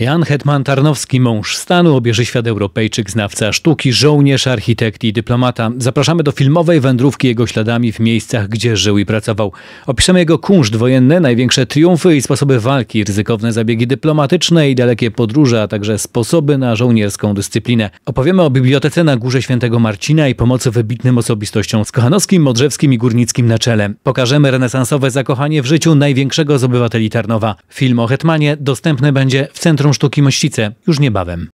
Jan Hetman Tarnowski, mąż stanu, obieży świat Europejczyk, znawca sztuki, żołnierz, architekt i dyplomata. Zapraszamy do filmowej wędrówki jego śladami w miejscach, gdzie żył i pracował. Opiszemy jego kunszt wojenny, największe triumfy i sposoby walki, ryzykowne zabiegi dyplomatyczne i dalekie podróże, a także sposoby na żołnierską dyscyplinę. Opowiemy o bibliotece na Górze Świętego Marcina i pomocy wybitnym osobistościom z Kochanowskim, Modrzewskim i Górnickim na czele. Pokażemy renesansowe zakochanie w życiu największego z obywateli Tarnowa. Film o Hetmanie dostępny będzie w Centrum Centrum Sztuki Mościce już niebawem.